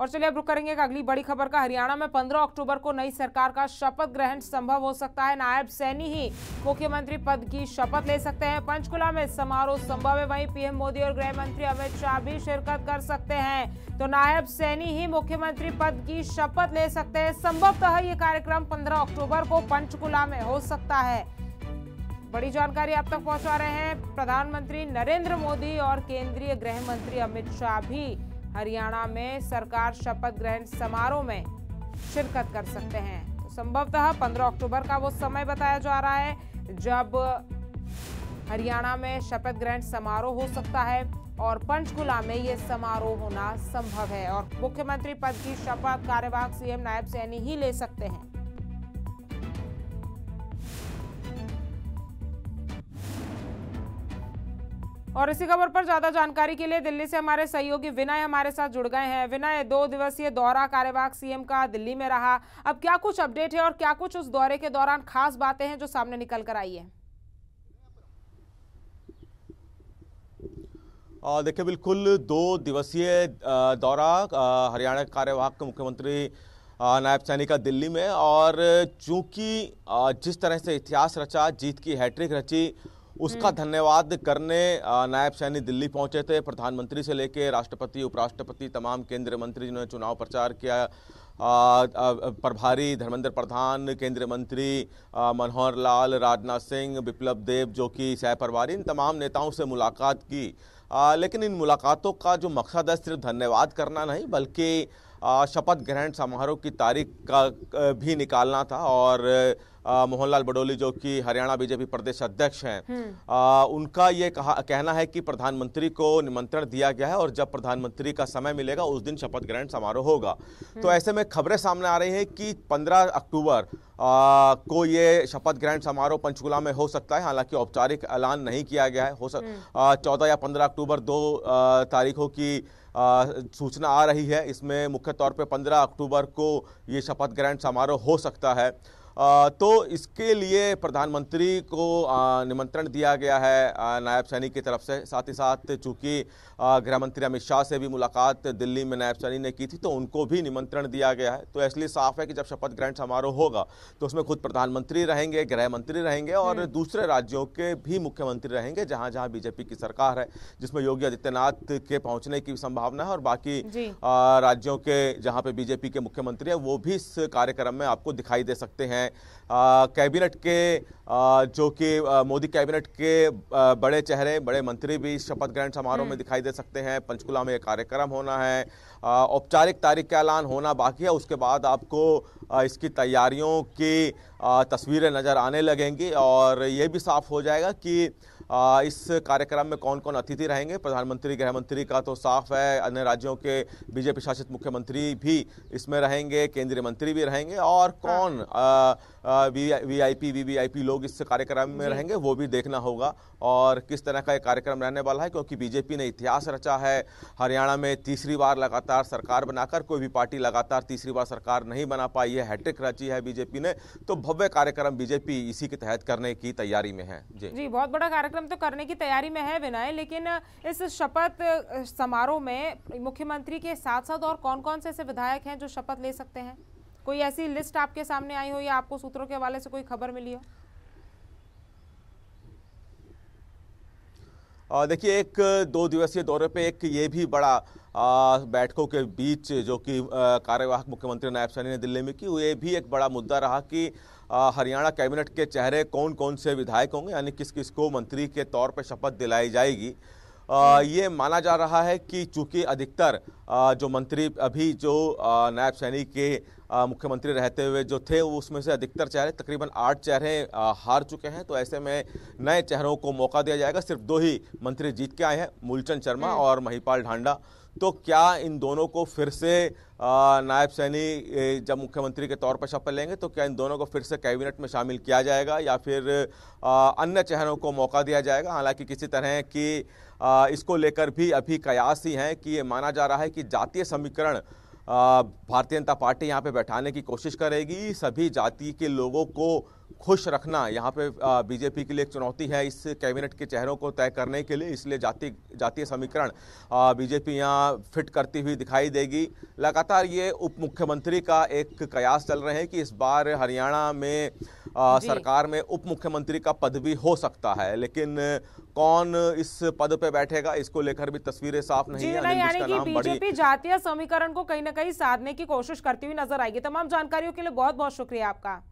और चलिए अब रुक करेंगे अगली बड़ी खबर का हरियाणा में 15 अक्टूबर को नई सरकार का शपथ ग्रहण संभव हो सकता है नायब सैनी ही मुख्यमंत्री पद की शपथ ले सकते हैं पंचकुला में समारोह संभव है वहीं पीएम मोदी और गृह मंत्री अमित शाह भी शिरकत कर सकते हैं तो नायब सैनी ही मुख्यमंत्री पद की शपथ ले सकते हैं संभवतः ये कार्यक्रम पंद्रह अक्टूबर को पंचकुला में हो सकता है बड़ी जानकारी आप तक पहुंचा रहे हैं प्रधानमंत्री नरेंद्र मोदी और केंद्रीय गृह मंत्री अमित शाह भी हरियाणा में सरकार शपथ ग्रहण समारोह में शिरकत कर सकते हैं तो संभवतः 15 अक्टूबर का वो समय बताया जा रहा है जब हरियाणा में शपथ ग्रहण समारोह हो सकता है और पंचकुला में ये समारोह होना संभव है और मुख्यमंत्री पद की शपथ कार्यवाहक सीएम नायब सैनी ही ले सकते हैं और इसी खबर पर ज्यादा जानकारी के लिए दिल्ली से हमारे सहयोगी विनय हमारे साथ जुड़ गए हैं विनय दो दिवसीय दौरा कार्यवाहक सीएम का दिल्ली में रहा अब क्या कुछ अपडेट है और क्या कुछ उस दौरे के दौरान खास बातें हैं जो सामने निकल कर आई है देखिए बिल्कुल दो दिवसीय दौरा हरियाणा कार्यवाहक के मुख्यमंत्री नायब सैनी का दिल्ली में और चूंकि जिस तरह से इतिहास रचा जीत की हैट्रिक रची उसका हम्म। धन्यवाद करने नायब सैनी दिल्ली पहुंचे थे प्रधानमंत्री से लेकर राष्ट्रपति उपराष्ट्रपति तमाम केंद्रीय मंत्री जिन्होंने चुनाव प्रचार किया प्रभारी धर्मेंद्र प्रधान केंद्रीय मंत्री मनोहर लाल राजनाथ सिंह विप्लव देव जो कि सह प्रभारी इन तमाम नेताओं से मुलाकात की आ, लेकिन इन मुलाकातों का जो मकसद है सिर्फ धन्यवाद करना नहीं बल्कि शपथ ग्रहण समारोह की तारीख का भी निकालना था और मोहनलाल बडोली जो कि हरियाणा बीजेपी प्रदेश अध्यक्ष हैं हम्म। उनका ये कहा कहना है कि प्रधानमंत्री को निमंत्रण दिया गया है और जब प्रधानमंत्री का समय मिलेगा उस दिन शपथ ग्रहण समारोह होगा हम्म। तो ऐसे में खबरें सामने आ रही हैं कि 15 अक्टूबर को ये शपथ ग्रहण समारोह पंचकुला में हो सकता है हालांकि औपचारिक ऐलान नहीं किया गया है हो सक हम्म। चौदह या पंद्रह अक्टूबर दो तारीखों की सूचना आ रही है इसमें मुख्य तौर पर पंद्रह अक्टूबर को ये शपथ ग्रहण समारोह हो सकता है तो इसके लिए प्रधानमंत्री को निमंत्रण दिया गया है नायब सैनी की तरफ से साथ ही साथ चूँकि गृहमंत्री अमित शाह से भी मुलाकात दिल्ली में नायब सैनी ने की थी तो उनको भी निमंत्रण दिया गया है तो इसलिए साफ है कि जब शपथ ग्रहण समारोह होगा तो उसमें खुद प्रधानमंत्री रहेंगे गृह मंत्री रहेंगे और हम्म। दूसरे राज्यों के भी मुख्यमंत्री रहेंगे जहाँ जहाँ बीजेपी की सरकार है जिसमें योगी आदित्यनाथ के पहुँचने की संभावना है और बाकी राज्यों के जहाँ पे बीजेपी के मुख्यमंत्री हैं वो भी इस कार्यक्रम में आपको दिखाई दे सकते हैं हैं कैबिनेट के आ, जो कि मोदी कैबिनेट के आ, बड़े चेहरे बड़े मंत्री भी शपथ ग्रहण समारोह में हम्म। दिखाई दे सकते हैं पंचकुला में एक कार्यक्रम होना है औपचारिक तारीख का ऐलान होना बाकी है उसके बाद आपको आ, इसकी तैयारियों की तस्वीरें नज़र आने लगेंगी और ये भी साफ हो जाएगा कि इस कार्यक्रम में कौन कौन अतिथि रहेंगे प्रधानमंत्री गृह मंत्री का तो साफ है अन्य राज्यों के बीजेपी शासित मुख्यमंत्री भी इसमें रहेंगे केंद्रीय मंत्री भी रहेंगे और हाँ। कौन V I P V V I P लोग इस कार्यक्रम में रहेंगे वो भी देखना होगा और किस तरह का ये कार्यक्रम रहने वाला है क्योंकि बीजेपी ने इतिहास रचा है हरियाणा में तीसरी बार लगातार सरकार बनाकर कोई भी पार्टी लगातार तीसरी बार सरकार नहीं बना पाई है हैट्रिक रची है बीजेपी ने तो भव्य कार्यक्रम बीजेपी इसी के तहत करने की तैयारी में है जी, जी बहुत बड़ा कार्यक्रम कार्यक्रम तो करने की तैयारी में है विनय लेकिन इस शपथ समारोह में मुख्यमंत्री के साथ साथ और कौन कौन से ऐसे विधायक हैं जो शपथ ले सकते हैं कोई ऐसी लिस्ट आपके सामने आई हो या आपको सूत्रों के हवाले से कोई खबर मिली हो देखिए एक दो दिवसीय दौरे पे एक ये भी बड़ा बैठकों के बीच जो कि कार्यवाहक मुख्यमंत्री नायब सैनी ने दिल्ली में की ये भी एक बड़ा मुद्दा रहा कि हरियाणा कैबिनेट के चेहरे कौन कौन से विधायक होंगे यानी किस किस को मंत्री के तौर पर शपथ दिलाई जाएगी आ, हम्म। ये माना जा रहा है कि चूंकि अधिकतर जो मंत्री अभी जो नायब सैनी के मुख्यमंत्री रहते हुए जो थे वो उसमें से अधिकतर चेहरे तकरीबन आठ चेहरे हार चुके हैं तो ऐसे में नए चेहरों को मौका दिया जाएगा सिर्फ दो ही मंत्री जीत के आए हैं मूलचंद शर्मा हम्म। और महिपाल ढांडा तो क्या इन दोनों को फिर से नायब सैनी जब मुख्यमंत्री के तौर पर शपथ लेंगे तो क्या इन दोनों को फिर से कैबिनेट में शामिल किया जाएगा या फिर अन्य चेहरों को मौका दिया जाएगा हालांकि किसी तरह की इसको लेकर भी अभी कयास ही हैं कि ये माना जा रहा है कि जातीय समीकरण भारतीय जनता पार्टी यहाँ पे बैठाने की कोशिश करेगी सभी जाति के लोगों को खुश रखना यहाँ पे बीजेपी के लिए एक चुनौती है इस कैबिनेट के चेहरों को तय करने के लिए इसलिए जाति जातीय समीकरण बीजेपी यहाँ फिट करती हुई दिखाई देगी लगातार ये उप मुख्यमंत्री का एक कयास चल रहे हैं कि इस बार हरियाणा में आ, सरकार में उप मुख्यमंत्री का पद भी हो सकता है लेकिन कौन इस पद पे बैठेगा इसको लेकर भी तस्वीरें साफ नहीं है यानी कि बीजेपी जातीय समीकरण को कहीं ना कहीं साधने की कोशिश करती हुई नजर आएगी तमाम जानकारियों के लिए बहुत बहुत शुक्रिया आपका